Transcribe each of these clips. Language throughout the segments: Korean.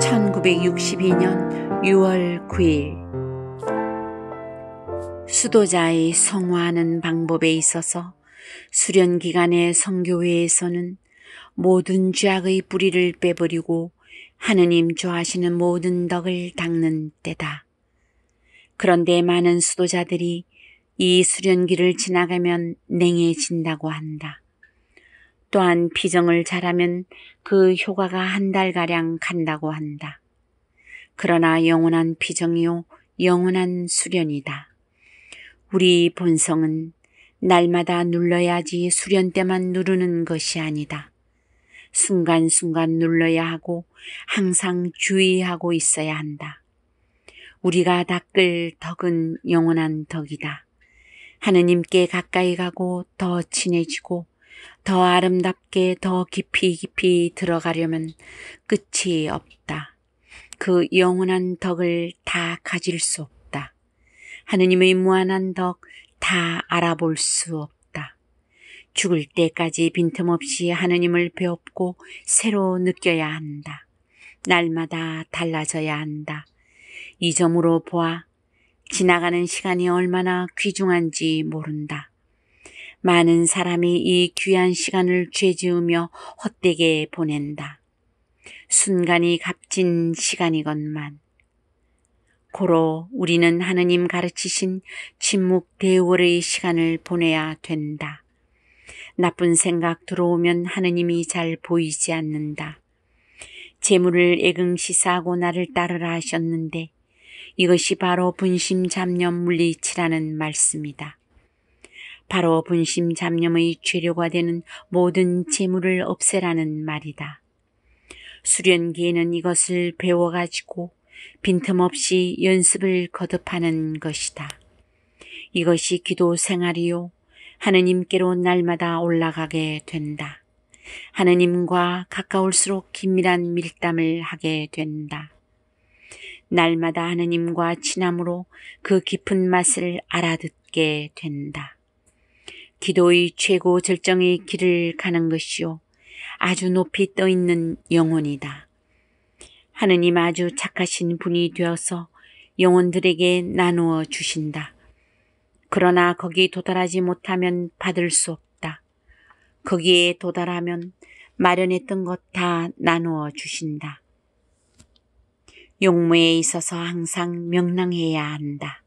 1962년 6월 9일 수도자의 성화하는 방법에 있어서 수련 기간의 성교회에서는 모든 죄악의 뿌리를 빼버리고 하느님 좋아하시는 모든 덕을 닦는 때다. 그런데 많은 수도자들이 이 수련기를 지나가면 냉해진다고 한다. 또한 비정을 잘하면 그 효과가 한 달가량 간다고 한다. 그러나 영원한 비정이요 영원한 수련이다. 우리 본성은 날마다 눌러야지 수련 때만 누르는 것이 아니다. 순간순간 눌러야 하고 항상 주의하고 있어야 한다. 우리가 닦을 덕은 영원한 덕이다. 하느님께 가까이 가고 더 친해지고 더 아름답게 더 깊이 깊이 들어가려면 끝이 없다. 그 영원한 덕을 다 가질 수 없다. 하느님의 무한한 덕 다 알아볼 수 없다. 죽을 때까지 빈틈없이 하느님을 배웠고 새로 느껴야 한다. 날마다 달라져야 한다. 이 점으로 보아 지나가는 시간이 얼마나 귀중한지 모른다. 많은 사람이 이 귀한 시간을 죄지으며 헛되게 보낸다. 순간이 값진 시간이건만. 고로 우리는 하느님 가르치신 침묵 대월의 시간을 보내야 된다. 나쁜 생각 들어오면 하느님이 잘 보이지 않는다. 재물을 애금시 사하고 나를 따르라 하셨는데 이것이 바로 분심 잡념 물리치라는 말씀이다. 바로 분심 잡념의 재료가 되는 모든 재물을 없애라는 말이다. 수련기에는 이것을 배워가지고 빈틈없이 연습을 거듭하는 것이다. 이것이 기도 생활이요. 하느님께로 날마다 올라가게 된다. 하느님과 가까울수록 긴밀한 밀담을 하게 된다. 날마다 하느님과 친함으로 그 깊은 맛을 알아듣게 된다. 기도의 최고 절정의 길을 가는 것이요. 아주 높이 떠 있는 영혼이다. 하느님 아주 착하신 분이 되어서 영혼들에게 나누어 주신다. 그러나 거기 도달하지 못하면 받을 수 없다. 거기에 도달하면 마련했던 것 다 나누어 주신다. 용무에 있어서 항상 명랑해야 한다.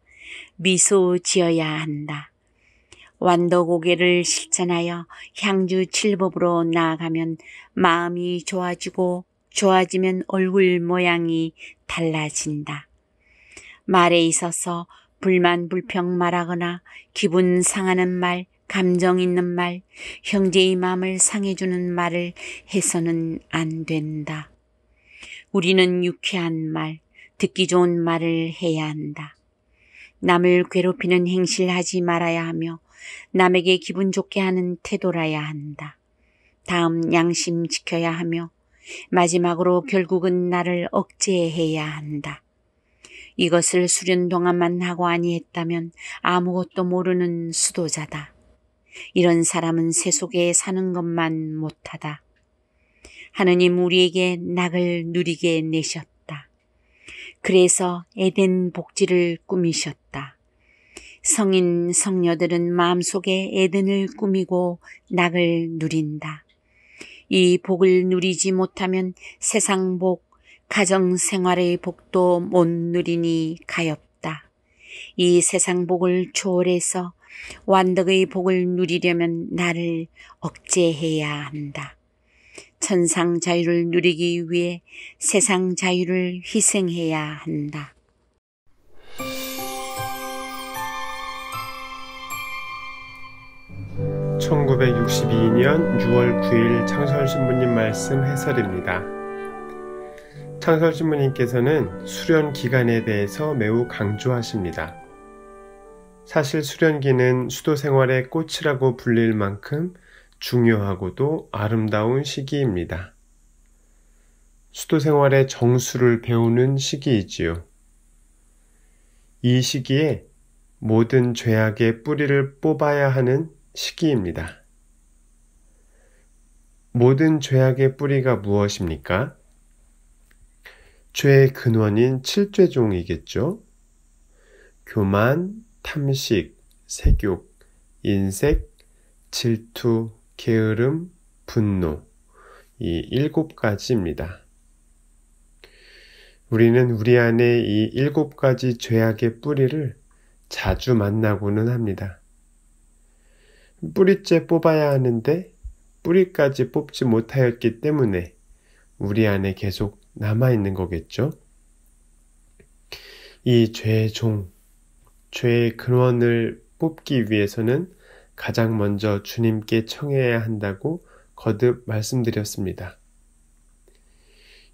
미소 지어야 한다. 완도고개를 실천하여 향주 칠법으로 나아가면 마음이 좋아지고 좋아지면 얼굴 모양이 달라진다. 말에 있어서 불만 불평 말하거나 기분 상하는 말, 감정 있는 말, 형제의 마음을 상해주는 말을 해서는 안 된다. 우리는 유쾌한 말, 듣기 좋은 말을 해야 한다. 남을 괴롭히는 행실 하지 말아야 하며 남에게 기분 좋게 하는 태도라야 한다. 다음 양심 지켜야 하며 마지막으로 결국은 나를 억제해야 한다. 이것을 수련 동안만 하고 아니했다면 아무것도 모르는 수도자다. 이런 사람은 세 속에 사는 것만 못하다. 하느님 우리에게 낙을 누리게 내셨다. 그래서 에덴 복지를 꾸미셨다. 성인 성녀들은 마음속에 에덴을 꾸미고 낙을 누린다. 이 복을 누리지 못하면 세상 복, 가정 생활의 복도 못 누리니 가엽다. 이 세상 복을 초월해서 완덕의 복을 누리려면 나를 억제해야 한다. 천상 자유를 누리기 위해 세상 자유를 희생해야 한다. (1962년 6월 9일) 창설신부님 말씀 해설입니다. 창설신부님께서는 수련 기간에 대해서 매우 강조하십니다. 사실 수련기는 수도 생활의 꽃이라고 불릴 만큼 중요하고도 아름다운 시기입니다. 수도 생활의 정수를 배우는 시기이지요. 이 시기에 모든 죄악의 뿌리를 뽑아야 하는 시기입니다. 모든 죄악의 뿌리가 무엇입니까? 죄의 근원인 칠죄종이겠죠? 교만, 탐식, 색욕, 인색, 질투, 게으름, 분노, 이 일곱 가지입니다. 우리는 우리 안에 이 일곱 가지 죄악의 뿌리를 자주 만나고는 합니다. 뿌리째 뽑아야 하는데 뿌리까지 뽑지 못하였기 때문에 우리 안에 계속 남아있는 거겠죠? 이 죄의 종, 죄의 근원을 뽑기 위해서는 가장 먼저 주님께 청해야 한다고 거듭 말씀드렸습니다.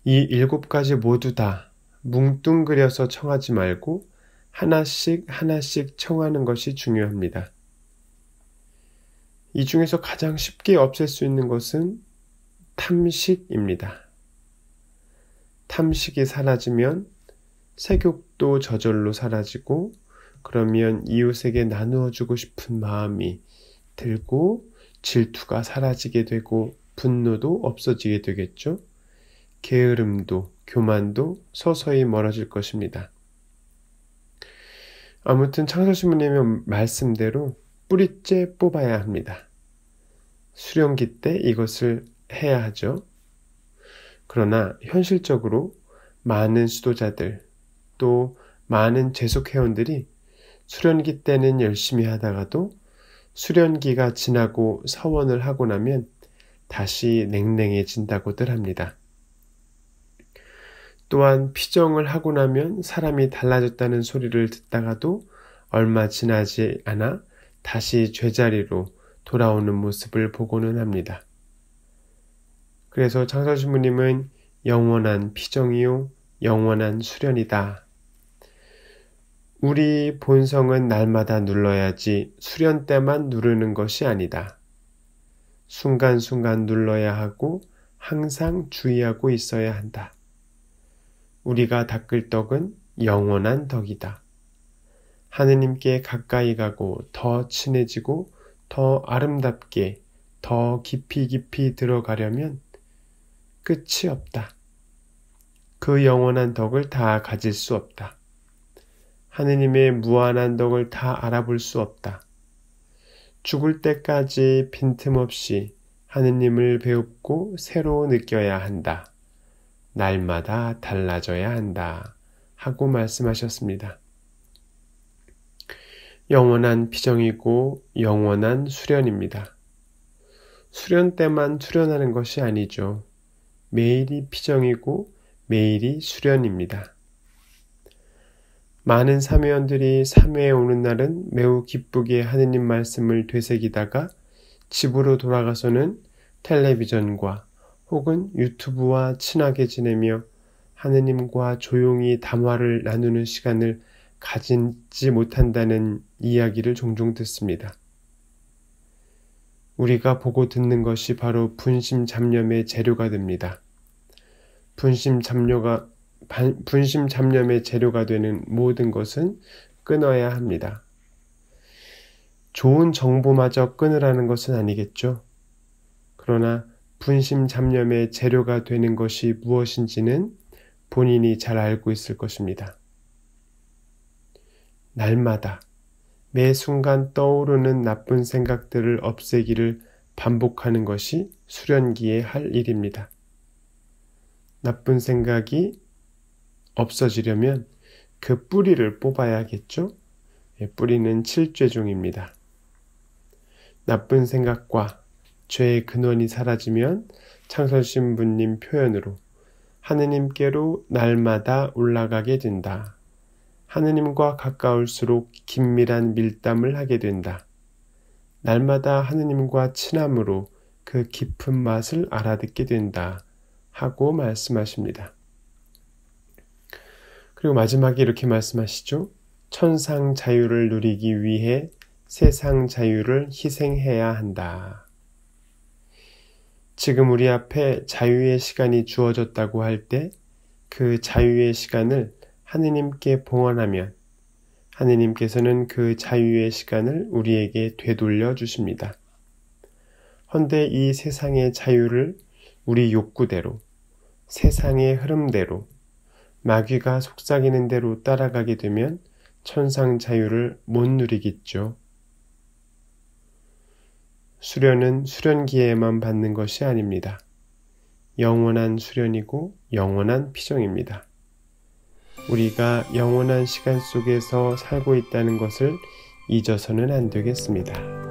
이 일곱 가지 모두 다 뭉뚱그려서 청하지 말고 하나씩 하나씩 청하는 것이 중요합니다. 이 중에서 가장 쉽게 없앨 수 있는 것은 탐식입니다. 탐식이 사라지면 색욕도 저절로 사라지고 그러면 이웃에게 나누어 주고 싶은 마음이 들고 질투가 사라지게 되고 분노도 없어지게 되겠죠. 게으름도 교만도 서서히 멀어질 것입니다. 아무튼 창설신부님의 말씀대로 뿌리째 뽑아야 합니다. 수령기 때 이것을 해야 하죠. 그러나 현실적으로 많은 수도자들 또 많은 재속회원들이 수련기 때는 열심히 하다가도 수련기가 지나고 서원을 하고 나면 다시 냉랭해진다고들 합니다. 또한 피정을 하고 나면 사람이 달라졌다는 소리를 듣다가도 얼마 지나지 않아 다시 죄자리로 돌아오는 모습을 보고는 합니다. 그래서 장사신부님은 영원한 피정이요, 영원한 수련이다 우리 본성은 날마다 눌러야지 수련 때만 누르는 것이 아니다. 순간순간 눌러야 하고 항상 주의하고 있어야 한다. 우리가 닦을 떡은 영원한 덕이다. 하느님께 가까이 가고 더 친해지고 더 아름답게 더 깊이 깊이 들어가려면 끝이 없다. 그 영원한 덕을 다 가질 수 없다. 하느님의 무한한 덕을 다 알아볼 수 없다. 죽을 때까지 빈틈없이 하느님을 배웁고 새로 느껴야 한다. 날마다 달라져야 한다. 하고 말씀하셨습니다. 영원한 피정이고 영원한 수련입니다. 수련 때만 수련하는 것이 아니죠. 매일이 피정이고 매일이 수련입니다. 많은 사회원들이 사회에 오는 날은 매우 기쁘게 하느님 말씀을 되새기다가 집으로 돌아가서는 텔레비전과 혹은 유튜브와 친하게 지내며 하느님과 조용히 담화를 나누는 시간을 가진지 못한다는 이야기를 종종 듣습니다. 우리가 보고 듣는 것이 바로 분심 잡념의 재료가 됩니다. 분심 잡념가 분심 잡념의 재료가 되는 모든 것은 끊어야 합니다. 좋은 정보마저 끊으라는 것은 아니겠죠. 그러나 분심 잡념의 재료가 되는 것이 무엇인지는 본인이 잘 알고 있을 것입니다. 날마다 매 순간 떠오르는 나쁜 생각들을 없애기를 반복하는 것이 수련기에 할 일입니다. 나쁜 생각이 없어지려면 그 뿌리를 뽑아야겠죠? 예, 뿌리는 칠죄종입니다. 나쁜 생각과 죄의 근원이 사라지면 창설신부님 표현으로 하느님께로 날마다 올라가게 된다. 하느님과 가까울수록 긴밀한 밀담을 하게 된다. 날마다 하느님과 친함으로 그 깊은 맛을 알아듣게 된다. 하고 말씀하십니다. 그리고 마지막에 이렇게 말씀하시죠. 천상 자유를 누리기 위해 세상 자유를 희생해야 한다. 지금 우리 앞에 자유의 시간이 주어졌다고 할 때 그 자유의 시간을 하느님께 봉헌하면 하느님께서는 그 자유의 시간을 우리에게 되돌려 주십니다. 헌데 이 세상의 자유를 우리 욕구대로 세상의 흐름대로 마귀가 속삭이는 대로 따라가게 되면 천상 자유를 못 누리겠죠. 수련은 수련기에만 받는 것이 아닙니다. 영원한 수련이고 영원한 피정입니다. 우리가 영원한 시간 속에서 살고 있다는 것을 잊어서는 안 되겠습니다.